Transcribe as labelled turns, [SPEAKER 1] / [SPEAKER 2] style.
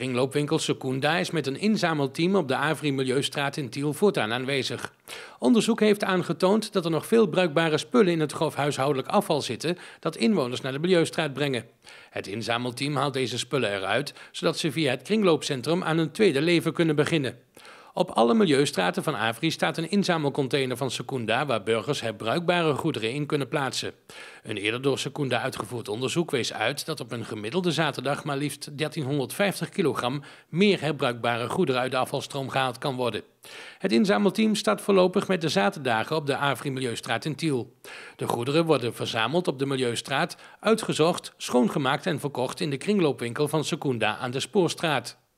[SPEAKER 1] Kringloopwinkel Secunda is met een inzamelteam op de Avri Milieustraat in Tiel voortaan aanwezig. Onderzoek heeft aangetoond dat er nog veel bruikbare spullen in het grof huishoudelijk afval zitten dat inwoners naar de Milieustraat brengen. Het inzamelteam haalt deze spullen eruit, zodat ze via het kringloopcentrum aan een tweede leven kunnen beginnen. Op alle milieustraten van Avri staat een inzamelcontainer van Secunda waar burgers herbruikbare goederen in kunnen plaatsen. Een eerder door Secunda uitgevoerd onderzoek wees uit dat op een gemiddelde zaterdag maar liefst 1350 kilogram meer herbruikbare goederen uit de afvalstroom gehaald kan worden. Het inzamelteam staat voorlopig met de zaterdagen op de Avri Milieustraat in Tiel. De goederen worden verzameld op de Milieustraat, uitgezocht, schoongemaakt en verkocht in de kringloopwinkel van Secunda aan de Spoorstraat.